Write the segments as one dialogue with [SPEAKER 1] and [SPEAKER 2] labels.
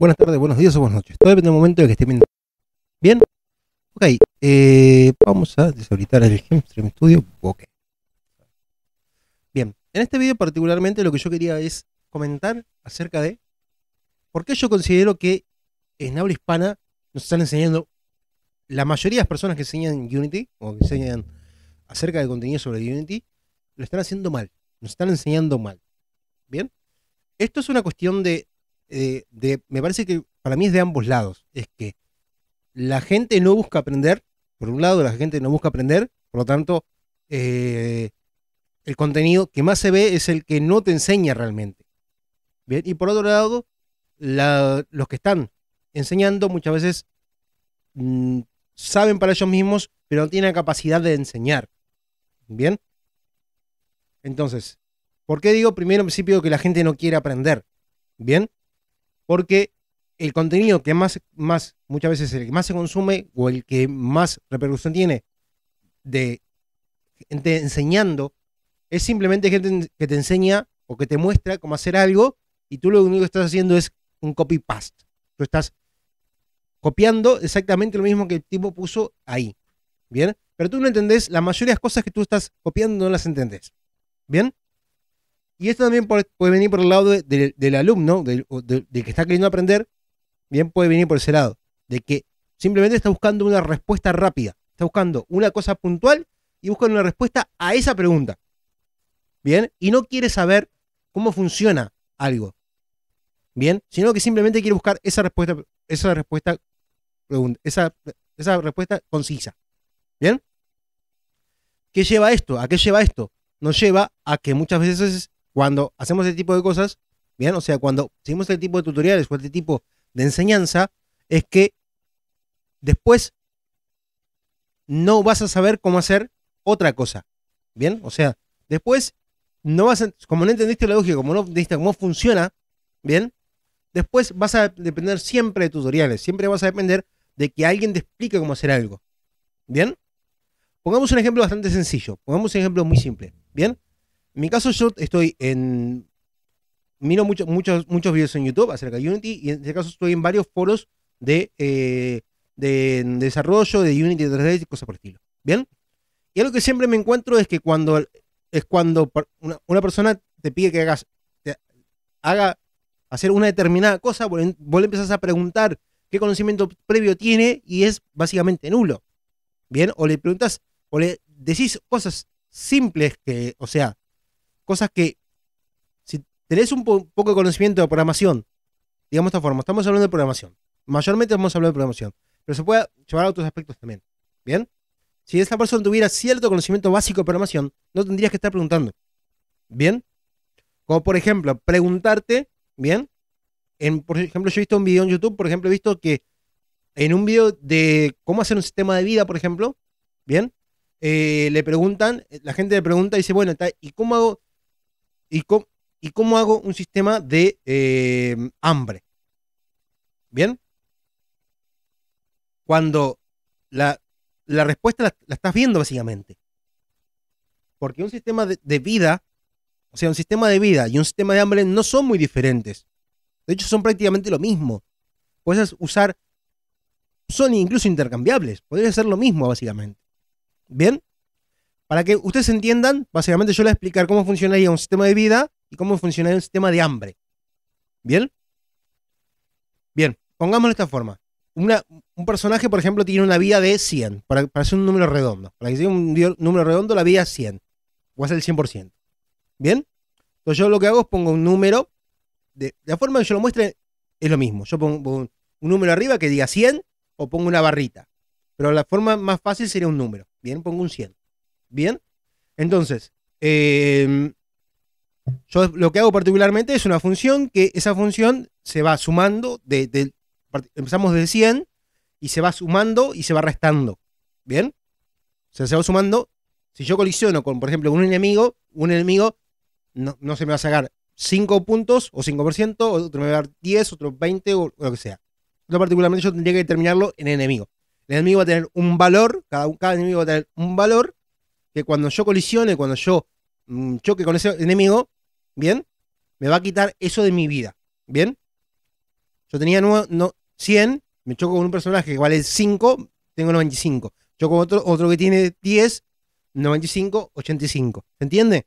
[SPEAKER 1] buenas tardes, buenos días o buenas noches. Todo depende del momento de que esté viendo. ¿Bien? Ok, eh, vamos a deshabilitar el GameStream Studio. Ok. Bien, en este video particularmente lo que yo quería es comentar acerca de por qué yo considero que en habla hispana nos están enseñando, la mayoría de las personas que enseñan Unity o que enseñan acerca de contenido sobre Unity, lo están haciendo mal, nos están enseñando mal. ¿Bien? Esto es una cuestión de eh, me parece que para mí es de ambos lados. Es que la gente no busca aprender, por un lado, la gente no busca aprender, por lo tanto, eh, el contenido que más se ve es el que no te enseña realmente. Bien, y por otro lado, los que están enseñando muchas veces mm, saben para ellos mismos, pero no tienen la capacidad de enseñar. Bien. Entonces, ¿por qué digo primero en principio que la gente no quiere aprender? Bien porque el contenido que más, más, muchas veces el que más se consume o el que más repercusión tiene de gente enseñando, es simplemente gente que te enseña o que te muestra cómo hacer algo y tú lo único que estás haciendo es un copy-paste. Tú estás copiando exactamente lo mismo que el tipo puso ahí. ¿Bien? Pero tú no entendés, la mayoría de las cosas que tú estás copiando no las entendés. ¿Bien? Y esto también puede, venir por el lado del alumno, del de, que está queriendo aprender, bien puede venir por ese lado, de que simplemente está buscando una respuesta rápida, está buscando una cosa puntual y busca una respuesta a esa pregunta. Bien, y no quiere saber cómo funciona algo. Bien, sino que simplemente quiere buscar esa respuesta, esa respuesta, esa, esa respuesta concisa. Bien, ¿qué lleva esto? ¿A qué lleva esto? Nos lleva a que muchas veces cuando hacemos este tipo de cosas, bien, o sea, cuando seguimos este tipo de tutoriales o este tipo de enseñanza, es que después no vas a saber cómo hacer otra cosa, bien, o sea, después no vas como no entendiste la lógica, como no entendiste cómo funciona, bien, después vas a depender siempre de tutoriales, siempre vas a depender de que alguien te explique cómo hacer algo, bien. Pongamos un ejemplo bastante sencillo, pongamos un ejemplo muy simple, bien. En mi caso, yo estoy en. Miro muchos muchos, muchos videos en YouTube acerca de Unity y en este caso estoy en varios foros de, eh, de desarrollo, de Unity 3D y cosas por el estilo. ¿Bien? Y algo que siempre me encuentro es que cuando es cuando una, persona te pide que hagas haga hacer una determinada cosa, vos, vos le empezás a preguntar qué conocimiento previo tiene y es básicamente nulo. Bien, o le preguntas o le decís cosas simples que, o sea, cosas que, si tenés un poco de conocimiento de programación, digamos de esta forma, estamos hablando de programación. Mayormente vamos a hablar de programación, pero se puede llevar a otros aspectos también. ¿Bien? Si esa persona tuviera cierto conocimiento básico de programación, no tendrías que estar preguntando. ¿Bien? Como por ejemplo, preguntarte, ¿bien? por ejemplo, yo he visto un video en YouTube, por ejemplo, he visto que en un video de cómo hacer un sistema de vida, por ejemplo, ¿bien? Eh, le preguntan, la gente le pregunta y dice, bueno, ¿y cómo hago? ¿Y cómo, hago un sistema de em, hambre? ¿Bien? Cuando la, respuesta la, estás viendo básicamente. Porque un sistema de, vida, o sea, un sistema de vida y un sistema de hambre no son muy diferentes. De hecho, son prácticamente lo mismo. Puedes usar, son incluso intercambiables. Podría hacer lo mismo, básicamente. ¿Bien? Para que ustedes entiendan, básicamente yo les voy a explicar cómo funcionaría un sistema de vida y cómo funcionaría un sistema de hambre. ¿Bien? Bien, pongámoslo de esta forma. un personaje, por ejemplo, tiene una vida de 100, para, hacer un número redondo. Para que sea un número redondo, la vida es 100. O hacer el 100%. ¿Bien? Entonces yo lo que hago es pongo un número. De, la forma en que yo lo muestre es lo mismo. Yo pongo, un número arriba que diga 100 o pongo una barrita. Pero la forma más fácil sería un número. Bien, pongo un 100. Bien. Entonces, em, yo lo que hago particularmente es una función que esa función se va sumando, de, empezamos de 100 y se va sumando y se va restando. ¿Bien? O sea, se va sumando. Si yo colisiono con, por ejemplo, un enemigo, un enemigo no, se me va a sacar 5 puntos o 5%, otro me va a dar 10, otro 20 o lo que sea. Yo particularmente yo tendría que determinarlo en enemigo. El enemigo va a tener un valor, cada, cada enemigo va a tener un valor que cuando yo colisione, cuando yo mm, choque con ese enemigo, ¿bien? Me va a quitar eso de mi vida, ¿bien? Yo tenía 100, me choco con un personaje que vale 5, tengo 95. Choco con otro, otro que tiene 10, 95, 85. ¿Se entiende?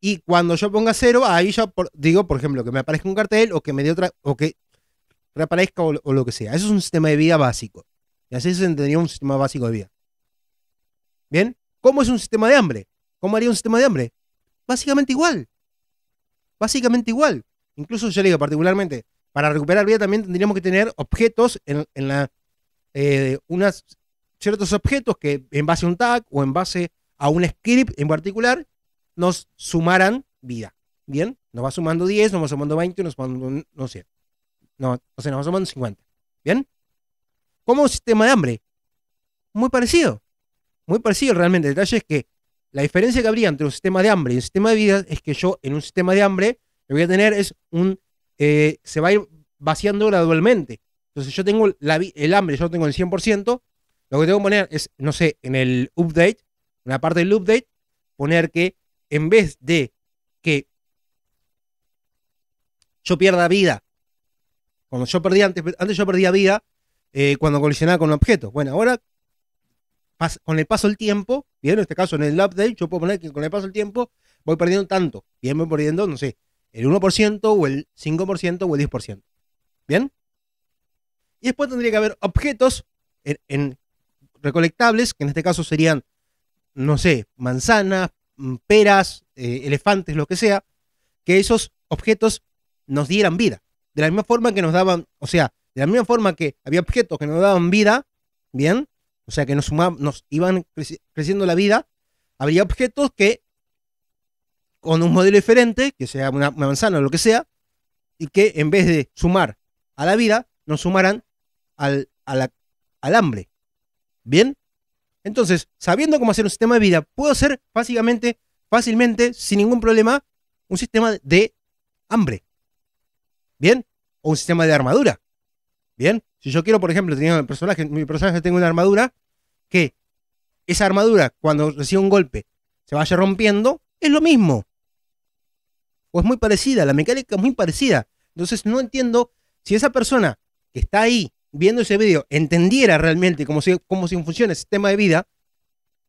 [SPEAKER 1] Y cuando yo ponga 0, ahí ya digo, por ejemplo, que me aparezca un cartel o que me dé otra, o que reaparezca o, o, lo que sea. Eso es un sistema de vida básico. Y así se entendería un sistema básico de vida. ¿Bien? ¿Cómo es un sistema de hambre? ¿Cómo haría un sistema de hambre? Básicamente igual. Básicamente igual. Incluso yo digo, particularmente, para recuperar vida también tendríamos que tener objetos en, la. Eh, ciertos objetos que en base a un tag o en base a un script en particular nos sumaran vida. Bien, nos va sumando 10, nos va sumando 20, nos va sumando, no sé. No, o sea, nos va sumando 50. Bien. ¿Cómo un sistema de hambre? Muy parecido muy parecido realmente. El detalle es que la diferencia que habría entre un sistema de hambre y un sistema de vida es que yo en un sistema de hambre lo voy a tener es un... Eh, se va a ir vaciando gradualmente. Entonces yo tengo la, el hambre, yo lo tengo el 100%, lo que tengo que poner es, no sé, en el update, en la parte del update, poner que en vez de que yo pierda vida, cuando yo perdía antes, antes yo perdía vida eh, cuando colisionaba con un objeto. Bueno, ahora con el paso del tiempo, bien, en este caso en el update, yo puedo poner que con el paso del tiempo voy perdiendo tanto. Bien, voy perdiendo, no sé, el 1% o el 5% o el 10%. ¿Bien? Y después tendría que haber objetos en, recolectables, que en este caso serían, no sé, manzanas, mm, peras, eh, elefantes, lo que sea, que esos objetos nos dieran vida. De la misma forma que nos daban, o sea, de la misma forma que había objetos que nos daban vida, ¿bien? O sea que nos, nos iban creciendo la vida. Habría objetos que, con un modelo diferente, que sea una, manzana o lo que sea, y que en vez de sumar a la vida, nos sumaran al, al hambre. ¿Bien? Entonces, sabiendo cómo hacer un sistema de vida, puedo hacer básicamente, fácilmente, sin ningún problema, un sistema de hambre. ¿Bien? O un sistema de armadura. ¿Bien? Si yo quiero, por ejemplo, tener un personaje, mi personaje tengo una armadura, que esa armadura, cuando recibe un golpe, se vaya rompiendo, es lo mismo. O es muy parecida, la mecánica es muy parecida. Entonces no entiendo si esa persona que está ahí viendo ese video entendiera realmente cómo, se, funciona el sistema de vida,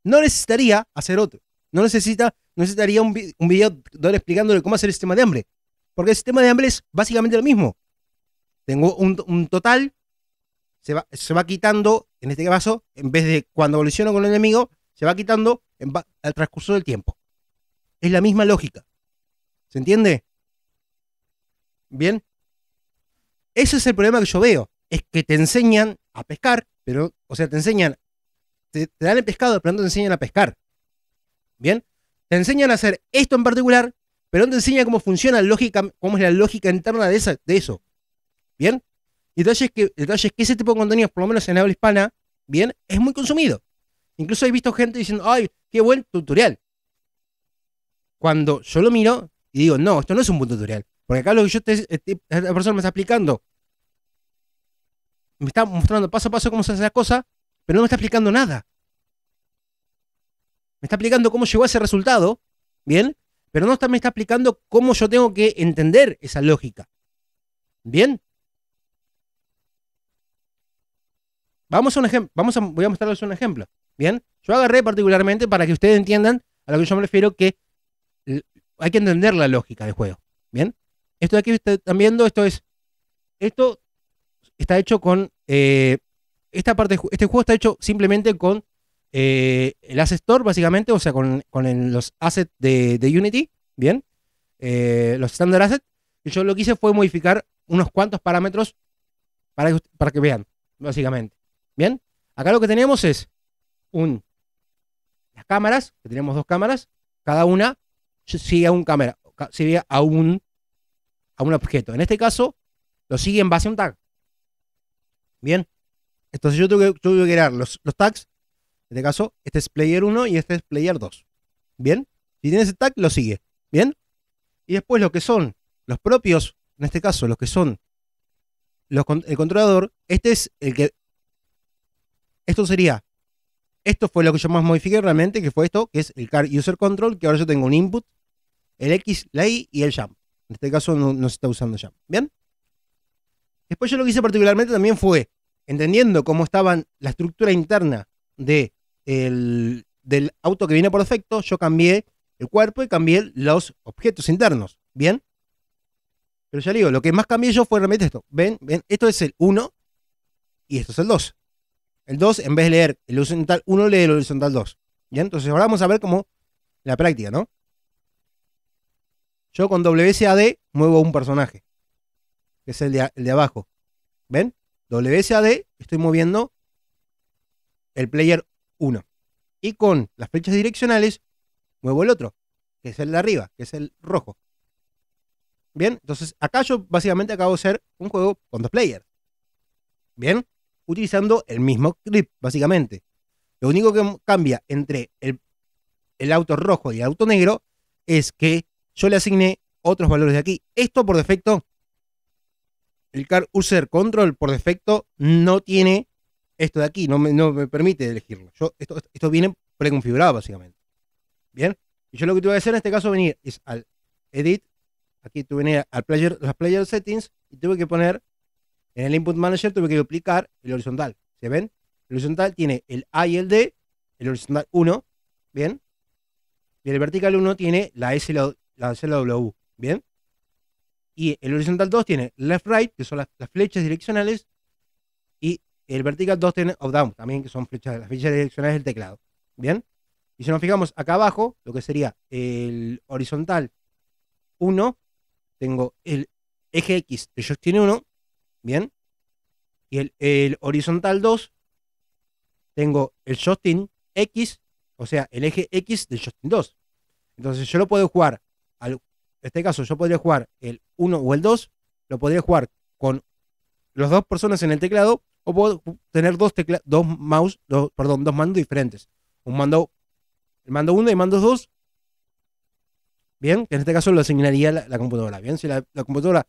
[SPEAKER 1] no necesitaría hacer otro. No necesita, necesitaría un, video explicándole cómo hacer el sistema de hambre. Porque el sistema de hambre es básicamente lo mismo. Tengo un total se va, se va quitando, en este caso, en vez de cuando evoluciono con el enemigo, se va quitando al transcurso del tiempo. Es la misma lógica. ¿Se entiende? Bien. Ese es el problema que yo veo. Es que te enseñan a pescar, pero, o sea, te enseñan, te, dan el pescado, pero no te enseñan a pescar. Bien. Te enseñan a hacer esto en particular, pero no te enseñan cómo funciona la lógica, cómo es la lógica interna de, esa, de eso. Bien. Y detalle, es que, el es que ese tipo de contenidos, por lo menos en la habla hispana, bien, es muy consumido. Incluso he visto gente diciendo, ay, qué buen tutorial. Cuando yo lo miro y digo, no, esto no es un buen tutorial. Porque acá lo que yo te, eh, la persona me está explicando, me está mostrando paso a paso cómo se hace la cosa, pero no me está explicando nada. Me está explicando cómo llegó a ese resultado, ¿bien? Pero no me está explicando cómo yo tengo que entender esa lógica. ¿Bien? Vamos a un ejemplo, vamos a, voy a mostrarles un ejemplo. Bien, yo agarré particularmente para que ustedes entiendan a lo que yo me refiero que hay que entender la lógica del juego. Bien, esto de aquí están viendo, esto es, esto está hecho con, eh, esta parte, este juego está hecho simplemente con eh, el Asset Store, básicamente, o sea, con, los assets de, Unity, bien, eh, los standard assets. Y yo lo que hice fue modificar unos cuantos parámetros para para que vean, básicamente. Bien, acá lo que tenemos es un, las cámaras, que tenemos dos cámaras, cada una sigue a un cámara, sigue a un, a un objeto. En este caso, lo sigue en base a un tag. Bien, entonces yo tuve que, crear los, tags. En este caso, este es player 1 y este es player 2. Bien, si tiene ese tag, lo sigue. Bien, y después lo que son los propios, en este caso, los que son los, el controlador, este es el que esto sería, esto fue lo que yo más modifiqué realmente, que fue esto, que es el car user control, que ahora yo tengo un input, el X, la Y y el Jam. En este caso no, se está usando Jam, ¿Bien? Después yo lo que hice particularmente también fue, entendiendo cómo estaba la estructura interna de del auto que viene por defecto, yo cambié el cuerpo y cambié los objetos internos. ¿Bien? Pero ya digo, lo que más cambié yo fue realmente esto. ¿Ven? ¿Ven? Esto es el 1 y esto es el 2. El 2, en vez de leer el horizontal 1, lee el horizontal 2. ¿Ya? Entonces ahora vamos a ver cómo la práctica, ¿no? Yo con WSAD muevo un personaje, que es el de, el de abajo. ¿Ven? WSAD estoy moviendo el player 1. Y con las flechas direccionales muevo el otro, que es el de arriba, que es el rojo. Bien, entonces acá yo básicamente acabo de hacer un juego con dos players. Bien, utilizando el mismo clip, básicamente. Lo único que cambia entre el, auto rojo y el auto negro es que yo le asigné otros valores de aquí. Esto por defecto, el car user control por defecto no tiene esto de aquí, no me, permite elegirlo. esto, esto viene preconfigurado básicamente. Bien, y yo lo que voy a hacer en este caso venir es al edit, aquí tuve que venir al player, las player settings y tuve que poner en el Input Manager tuve que duplicar el horizontal. ¿Se ven? El horizontal tiene el A y el D, el horizontal 1, ¿bien? Y el vertical 1 tiene la S y la, W, ¿bien? Y el horizontal 2 tiene left-right, que son las, flechas direccionales, y el vertical 2 tiene up-down, también que son flechas, las flechas direccionales del teclado, ¿bien? Y si nos fijamos acá abajo, lo que sería el horizontal 1, tengo el eje X ellos tiene 1, ¿Bien? Y el, horizontal 2, tengo el joystick X, o sea, el eje X del joystick 2. Entonces yo lo puedo jugar, al, en este caso yo podría jugar el 1 o el 2, lo podría jugar con las dos personas en el teclado o puedo tener dos, tecla, dos mouse, dos, perdón, dos mandos diferentes. Un mando, el mando 1 y mando 2. Bien, que en este caso lo asignaría la, computadora. Bien, si la, la, computadora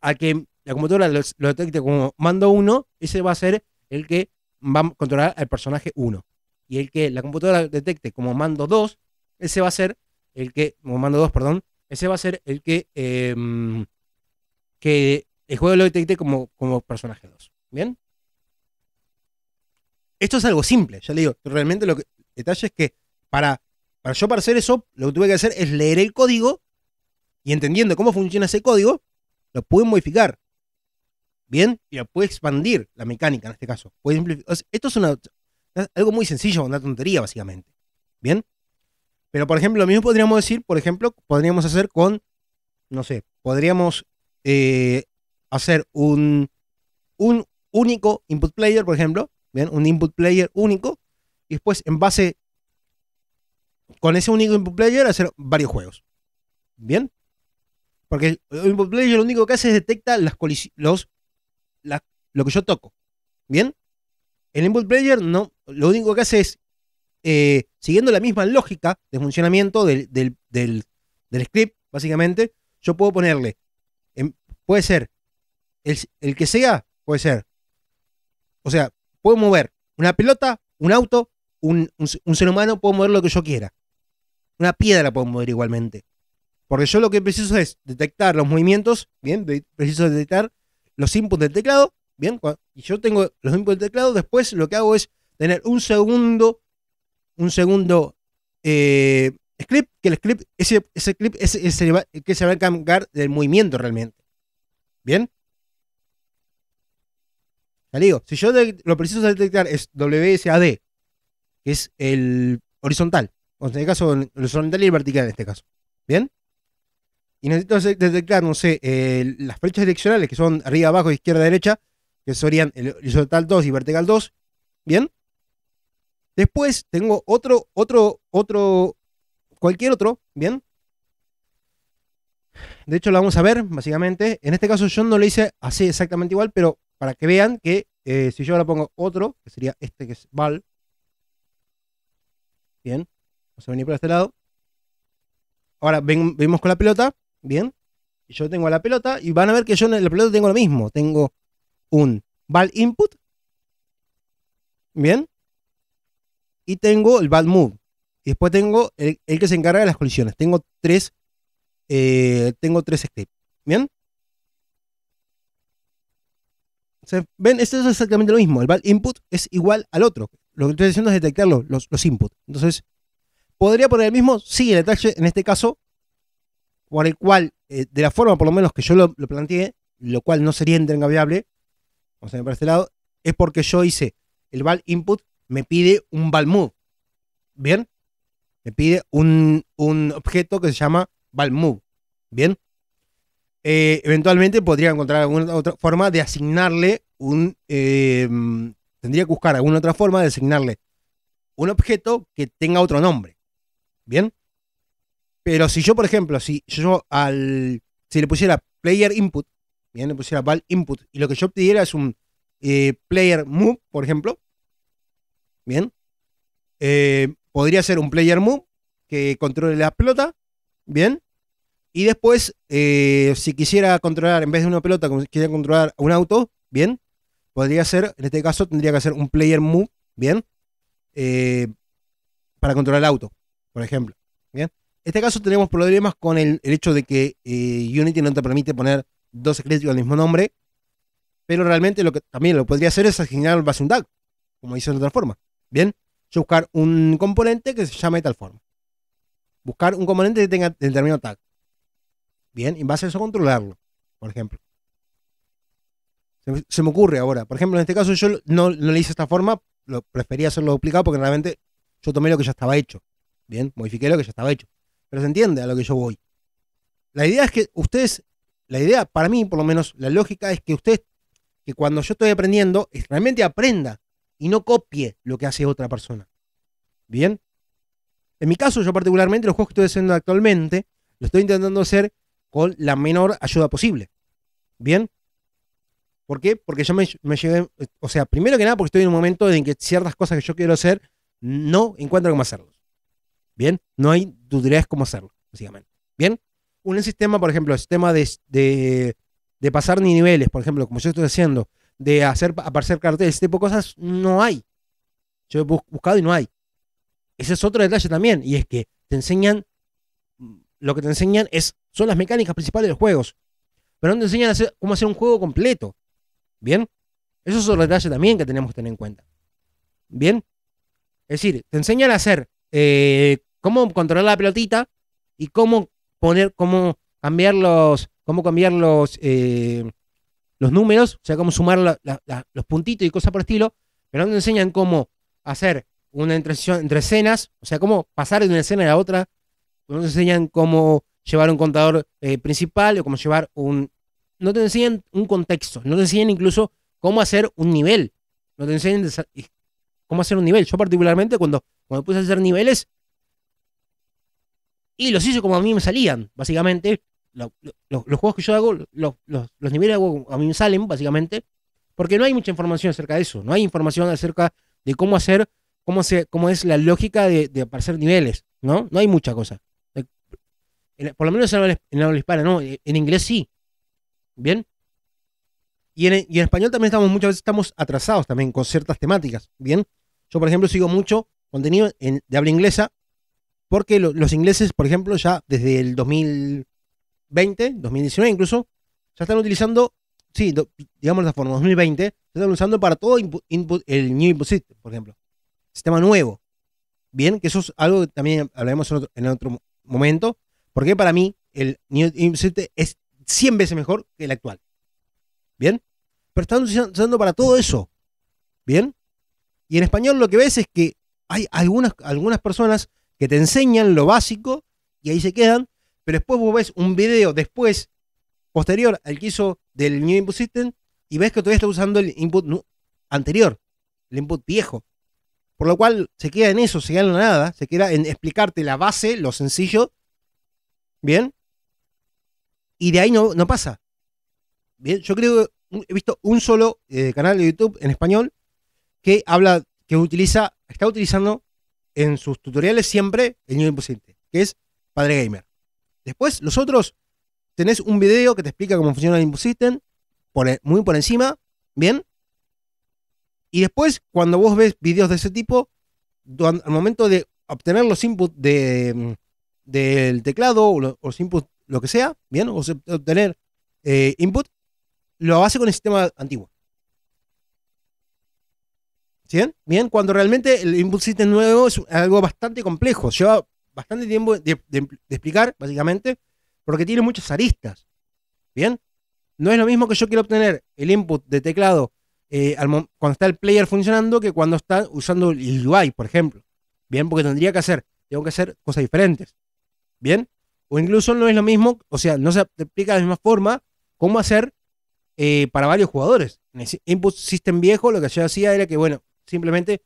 [SPEAKER 1] a que la computadora lo, detecte como mando 1, ese va a ser el que va a controlar al personaje 1. Y el que la computadora detecte como mando 2, ese va a ser el que, como mando 2, perdón, ese va a ser el que, em, que el juego lo detecte como, como personaje 2. ¿Bien? Esto es algo simple, ya le digo. Realmente lo que detalle es que para, para yo para hacer eso, lo que tuve que hacer es leer el código y entendiendo cómo funciona ese código, lo pude modificar. ¿bien? y puede expandir la mecánica en este caso. esto es algo muy sencillo, una tontería básicamente, ¿bien? Pero por ejemplo, lo mismo podríamos decir, por ejemplo, podríamos hacer con, no sé, podríamos eh, hacer un, un único input player, por ejemplo, ¿bien? Un input player único y después en base con ese único input player hacer varios juegos. ¿Bien? Porque el input player lo único que hace es detectar las los lo que yo toco. ¿Bien? El input player no, lo único que hace es, eh, siguiendo la misma lógica de funcionamiento del, script, básicamente, yo puedo ponerle, em, puede ser, el, que sea, puede ser. O sea, puedo mover una pelota, un auto, un, un, ser humano, puedo mover lo que yo quiera. Una piedra puedo mover igualmente. Porque yo lo que preciso es detectar los movimientos, bien, preciso detectar los inputs del teclado, ¿bien? Y yo tengo los inputs del teclado, después lo que hago es tener un segundo, un segundo eh, script, que el script, ese, ese clip es, que se va a cambiar del movimiento realmente. ¿Bien? si yo lo preciso detectar es WSAD, que es el horizontal, o en este caso horizontal y vertical en este caso. ¿Bien? y necesito detectar, no sé, las flechas direccionales que son arriba, abajo, izquierda, derecha, que serían el horizontal 2 y vertical 2. Bien. Después tengo otro, otro, otro, cualquier otro. Bien. De hecho, lo vamos a ver, básicamente. En este caso, yo no lo hice así exactamente igual, pero para que vean que eh, si yo ahora pongo otro, que sería este que es val. Bien. Vamos a venir por este lado. Ahora ven, venimos con la pelota. ¿Bien? yo tengo la pelota y van a ver que yo en la pelota tengo lo mismo. Tengo un ball input. ¿Bien? Y tengo el ball move. Y después tengo el, que se encarga de las colisiones. Tengo tres, eh, tengo tres scripts. ¿Bien? ¿Ven? Esto es exactamente lo mismo. El ball input es igual al otro. Lo que estoy haciendo es detectar los, los, inputs. Entonces, ¿podría poner el mismo? Sí, el detalle en este caso por el cual, eh, de la forma por lo menos que yo lo, planteé, lo cual no sería vamos a sea, para este lado, es porque yo hice el val input, me pide un val move. ¿Bien? Me pide un, objeto que se llama val move. ¿Bien? Eh, eventualmente podría encontrar alguna otra forma de asignarle un. Em, tendría que buscar alguna otra forma de asignarle un objeto que tenga otro nombre. ¿Bien? Pero si yo, por ejemplo, si yo al. Si le pusiera player input, bien, le pusiera val input, y lo que yo pidiera es un eh, player move, por ejemplo, bien, eh, podría ser un player move que controle la pelota, bien, y después, eh, si quisiera controlar, en vez de una pelota, quisiera controlar un auto, bien, podría ser, en este caso, tendría que hacer un player move, bien, para controlar el auto, por ejemplo, bien. En este caso tenemos problemas con el, hecho de que eh, Unity no te permite poner dos escritos al mismo nombre, pero realmente lo que también lo podría hacer es asignar base un tag, como hice de otra forma. Bien, yo buscar un componente que se llame de tal forma. Buscar un componente que tenga el término tag. Bien, y en base a eso controlarlo, por ejemplo. Se, me ocurre ahora. Por ejemplo, en este caso yo no, le hice esta forma, lo, prefería hacerlo duplicado porque realmente yo tomé lo que ya estaba hecho. Bien, modifiqué lo que ya estaba hecho. Pero se entiende a lo que yo voy. La idea es que ustedes, la idea para mí por lo menos, la lógica es que usted, que cuando yo estoy aprendiendo, realmente aprenda y no copie lo que hace otra persona. ¿Bien? En mi caso, yo particularmente, los juegos que estoy haciendo actualmente, lo estoy intentando hacer con la menor ayuda posible. ¿Bien? ¿Por qué? Porque yo me, me, o sea, primero que nada porque estoy en un momento en que ciertas cosas que yo quiero hacer no encuentro cómo hacerlo. Bien, no hay dudas cómo hacerlo, básicamente. Bien, un sistema, por ejemplo, el sistema de, de, pasar ni niveles, por ejemplo, como yo estoy haciendo, de hacer aparecer carteles, este tipo de cosas, no hay. Yo he buscado y no hay. Ese es otro detalle también, y es que te enseñan, lo que te enseñan es, son las mecánicas principales de los juegos, pero no te enseñan a hacer, cómo hacer un juego completo. Bien, eso es otro detalle también que tenemos que tener en cuenta. Bien, es decir, te enseñan a hacer eh, cómo controlar la pelotita y cómo poner, cómo cambiar los, cómo cambiar los, eh, los números, o sea, cómo sumar los puntitos y cosas por el estilo, pero no te enseñan cómo hacer una entre, entre escenas, o sea, cómo pasar de una escena a la otra, no te enseñan cómo llevar un contador eh, principal o cómo llevar un... No te enseñan un contexto, no te enseñan incluso cómo hacer un nivel, no te enseñan cómo hacer un nivel. Yo particularmente cuando cuando puse a hacer niveles, y los hice como a mí me salían, básicamente. Los, juegos que yo hago, los, niveles a mí me salen, básicamente, porque no hay mucha información acerca de eso. No hay información acerca de cómo hacer, cómo, se, cómo es la lógica de, aparecer niveles, ¿no? No hay mucha cosa. Eh, por lo menos en la, en habla hispana, ¿no? Eh, en inglés sí. ¿Bien? Y en, en español también estamos muchas veces estamos atrasados también con ciertas temáticas, ¿bien? Yo, por ejemplo, sigo mucho contenido de habla inglesa, porque los ingleses, por ejemplo, ya desde el 2020, 2019 incluso, ya están utilizando, sí, digamos la forma, 2020, ya están usando para todo el New Input System, por ejemplo. Sistema nuevo. Bien, que eso es algo que también hablaremos en otro, en otro momento, porque para mí el New Input System es 100 veces mejor que el actual. Bien, pero están usando para todo eso. Bien, y en español lo que ves es que hay algunas, algunas personas que te enseñan lo básico y ahí se quedan, pero después vos ves un video después, posterior al que hizo del New Input System, y ves que todavía está usando el input anterior, el input viejo. Por lo cual se queda en eso, se queda en nada, se queda en explicarte la base, lo sencillo, ¿bien? Y de ahí no, no pasa. Bien, yo creo, que he visto un solo eh, canal de YouTube en español que habla que utiliza, está utilizando en sus tutoriales siempre el New System, que es Padre Gamer. Después, los otros, tenés un video que te explica cómo funciona el System, e, muy por encima, ¿bien? Y después, cuando vos ves videos de ese tipo, al momento de obtener los inputs mm, del teclado o los inputs, lo que sea, ¿bien? O obtener eh, input, lo hace con el sistema antiguo. ¿sí? Bien, cuando realmente el input system nuevo es algo bastante complejo, lleva bastante tiempo de, explicar, básicamente, porque tiene muchas aristas. Bien, no es lo mismo que yo quiero obtener el input de teclado eh, cuando está el player funcionando que cuando está usando el UI, por ejemplo. Bien, porque tendría que hacer, tengo que hacer cosas diferentes. Bien, o incluso no es lo mismo, o sea, no se explica de la misma forma cómo hacer eh, para varios jugadores. En el input system viejo, lo que yo hacía era que, bueno, simplemente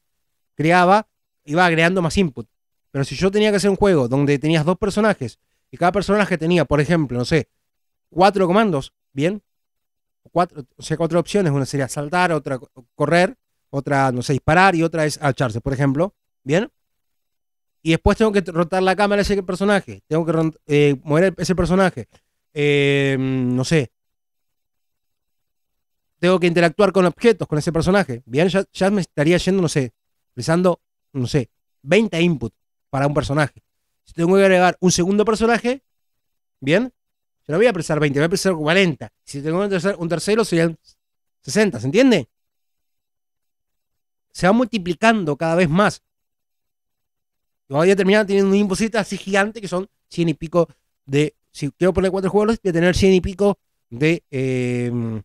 [SPEAKER 1] creaba, iba agregando más input. Pero si yo tenía que hacer un juego donde tenías dos personajes y cada personaje tenía, por ejemplo, no sé, cuatro comandos, bien, cuatro, o sea, cuatro opciones, una sería saltar, otra correr, otra, no sé, disparar y otra es echarse por ejemplo, bien. Y después tengo que rotar la cámara a ese personaje, tengo que eh, mover ese personaje, eh, no sé, tengo que interactuar con objetos, con ese personaje. Bien, ya, me estaría yendo, no sé, pesando, no sé, 20 inputs para un personaje. Si tengo que agregar un segundo personaje, bien, yo no voy a precisar 20, voy a precisar 40. Si tengo que un tercero, serían 60, ¿se entiende? Se va multiplicando cada vez más. Y voy a terminar teniendo un input así gigante que son 100 y pico de. Si quiero poner cuatro juegos, voy a tener 100 y pico de. Em,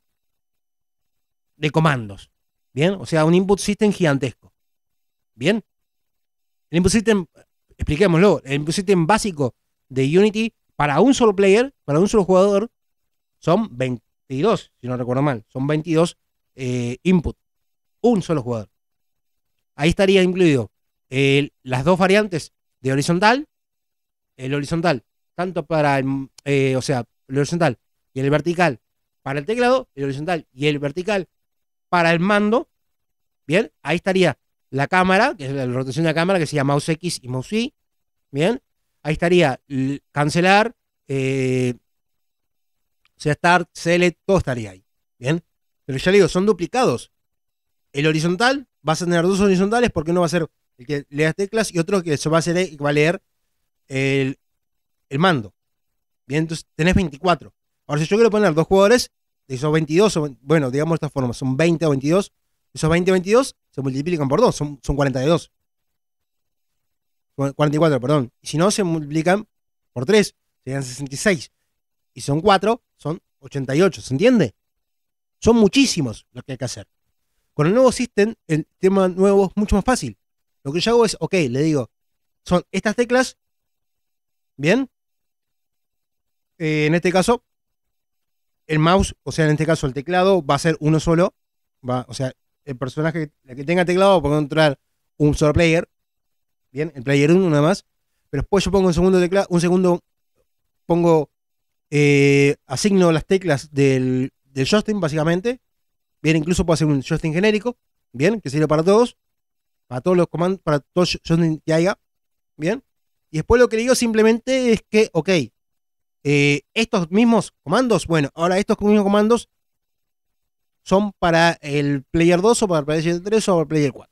[SPEAKER 1] de comandos. Bien, o sea, un input system gigantesco. Bien, el input system, expliquémoslo, el input system básico de Unity para un solo player, para un solo jugador, son 22, si no recuerdo mal, son 22 eh, input. Un solo jugador. Ahí estaría incluido las dos variantes de horizontal, el horizontal, tanto para, el, eh, o sea, el horizontal y el vertical para el teclado, el horizontal y el vertical para el mando. Bien, ahí estaría la cámara, que es la rotación de la cámara, que sería mouse X y mouse Y. Bien, ahí estaría cancelar, eh, sea start, select, todo estaría ahí. Bien, pero ya le digo, son duplicados. El horizontal, vas a tener dos horizontales porque uno va a ser el que lea teclas y otro que va a, leer el mando. Bien, entonces tenés 24. Ahora, si yo quiero poner dos jugadores, esos 22, bueno, digamos de esta forma, son 20 o 22, esos 20 o 22 se multiplican por 2, son, son 42. 44, perdón. Y si no, se multiplican por 3, serían 66. Y son 4, son 88, ¿se entiende? Son muchísimos los que hay que hacer. Con el nuevo system, el tema nuevo es mucho más fácil. Lo que yo hago es, ok, le digo, son estas teclas, ¿bien? Eh, en este caso, el mouse, o sea, en este caso el teclado, va a ser uno solo. Va, o sea, el personaje que tenga teclado va a controlar un solo player. Bien, el player uno nada más. Pero después yo pongo un segundo teclado, un segundo, pongo, eh, asigno las teclas del, del Justin, básicamente. Bien, incluso puedo hacer un Justin genérico. Bien, que sirve para todos. Para todos los comandos, para todos Justin que haya. Bien. Y después lo que le digo simplemente es que, ok, eh, estos mismos comandos, bueno, ahora estos mismos comandos son para el Player 2 o para el Player 3 o para el Player 4.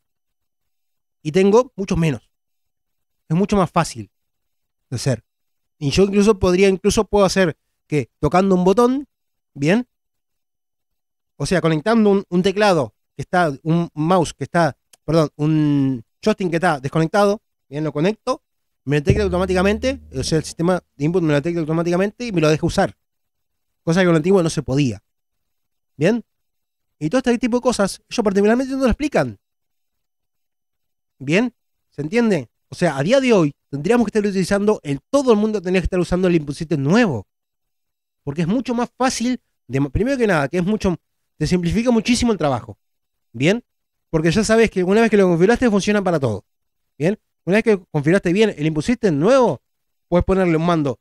[SPEAKER 1] Y tengo muchos menos. Es mucho más fácil de hacer. Y yo incluso podría, incluso puedo hacer que tocando un botón, ¿bien? O sea, conectando un, teclado que está, un mouse que está, perdón, un joystick que está desconectado, ¿bien? Lo conecto me lo detecta automáticamente, o sea, el sistema de input me lo detecta automáticamente y me lo deja usar. Cosa que con lo antiguo no se podía. ¿Bien? Y todo este tipo de cosas, ellos particularmente no lo explican. ¿Bien? ¿Se entiende? O sea, a día de hoy tendríamos que estar utilizando, el, todo el mundo tendría que estar usando el input system nuevo. Porque es mucho más fácil, primero que nada, que es mucho, te simplifica muchísimo el trabajo. ¿Bien? Porque ya sabes que una vez que lo configuraste funciona para todo. ¿Bien? Una vez que configuraste bien el impusiste System nuevo, puedes ponerle un mando,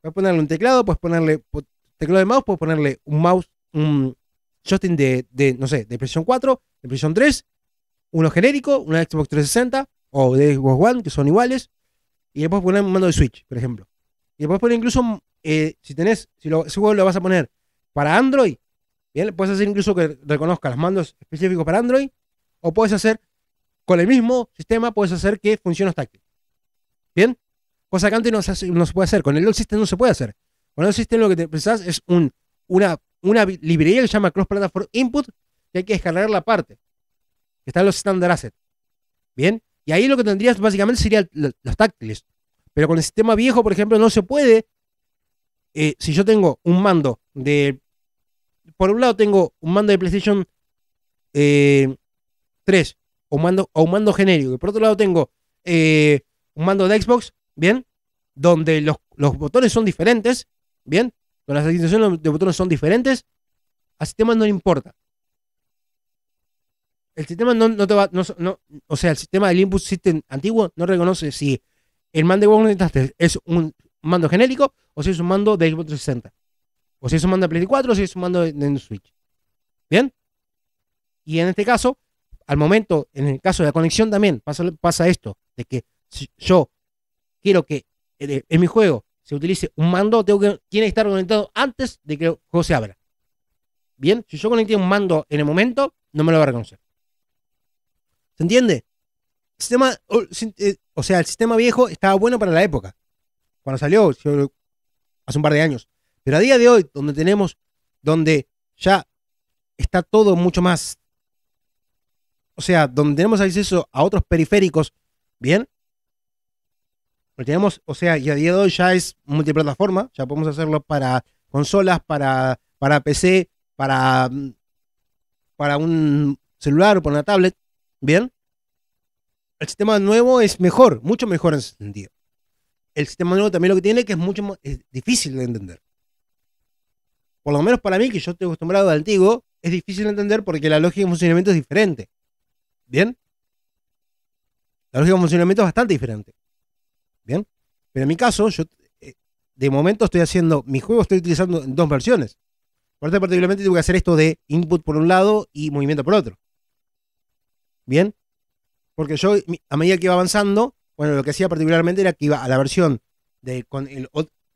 [SPEAKER 1] puedes ponerle un teclado, puedes ponerle teclado de mouse, puedes ponerle un mouse, un joystick de, no sé, de presión 4, de presión 3, uno genérico, una Xbox 360 o de Xbox One, que son iguales, y después poner un mando de Switch, por ejemplo. Y después poner incluso, eh, si tenés, si lo, ese juego lo vas a poner para Android, bien, puedes hacer incluso que reconozca los mandos específicos para Android, o puedes hacer con el mismo sistema puedes hacer que funcione táctiles. ¿Bien? Cosa que antes no se, puede hacer. Con el old System no se puede hacer. Con el old System lo que te pensás es una, librería que se llama Cross Platform Input que hay que descargar la parte. Están los standard assets. ¿Bien? Y ahí lo que tendrías básicamente serían los táctiles. Pero con el sistema viejo, por ejemplo, no se puede. Eh, si yo tengo un mando de. Por un lado, tengo un mando de PlayStation 3 eh, o un mando, o un mando genérico. Y por otro lado tengo eh, un mando de Xbox, ¿bien? Donde los, botones son diferentes, ¿bien? Donde las asignaciones de botones son diferentes. Al sistema no le importa. El sistema no, te va. No, o sea, el sistema del input system antiguo no reconoce si el mando de Xbox es un mando genérico o si es un mando de Xbox 360. O si es un mando de PlayStation 4 o si es un mando de, de Switch. ¿Bien? Y en este caso, al momento, en el caso de la conexión también pasa, pasa esto, de que yo quiero que en mi juego se utilice un mando, tengo que, tiene que estar conectado antes de que el juego se abra. Bien, si yo conecté un mando en el momento, no me lo va a reconocer. ¿Se entiende? sistema, eh, o sea, el sistema viejo estaba bueno para la época. Cuando salió, hace un par de años. Pero a día de hoy, donde tenemos, donde ya está todo mucho más o sea, donde tenemos acceso a otros periféricos, bien, tenemos, o sea, y a día de hoy ya es multiplataforma, ya podemos hacerlo para consolas, para, para PC, para, mm, para un celular o para una tablet, bien. El sistema nuevo es mejor, mucho mejor en ese sentido. El sistema nuevo también lo que tiene que es mucho es difícil de entender. Por lo menos para mí, que yo estoy acostumbrado al antiguo, es difícil de entender porque la lógica de funcionamiento es diferente. ¿Bien? La lógica de funcionamiento es bastante diferente. ¿Bien? Pero en mi caso, yo eh, de momento estoy haciendo, mi juego estoy utilizando en dos versiones. Por particularmente tengo que hacer esto de input por un lado y movimiento por otro. ¿Bien? Porque yo, a medida que iba avanzando, bueno, lo que hacía particularmente era que iba a la versión de, con, el,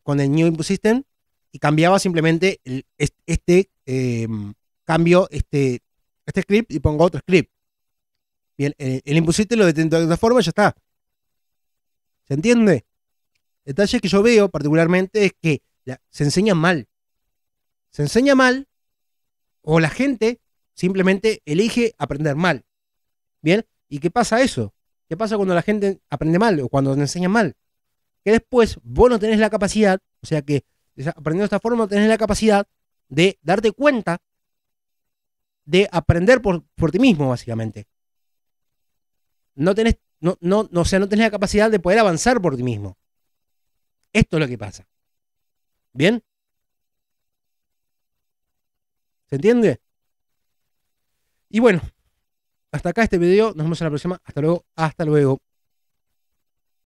[SPEAKER 1] con el New Input System y cambiaba simplemente este, em, cambio, este, este script y pongo otro script el, eh, el, impusiste lo de otra forma, ya está. ¿Se entiende? Detalles que yo veo particularmente es que se enseña mal. Se enseña mal o la gente simplemente elige aprender mal. ¿Bien? ¿Y qué pasa eso? ¿Qué pasa cuando la gente aprende mal o cuando te enseñan mal? Que después vos no tenés la capacidad, o sea que aprendiendo de esta forma tenés la capacidad de darte cuenta de aprender por, por ti mismo, básicamente no tenés, no, no, o sea, no tenés la capacidad de poder avanzar por ti mismo. Esto es lo que pasa. ¿Bien? ¿Se entiende? Y bueno, hasta acá este video. Nos vemos en la próxima. Hasta luego. Hasta luego.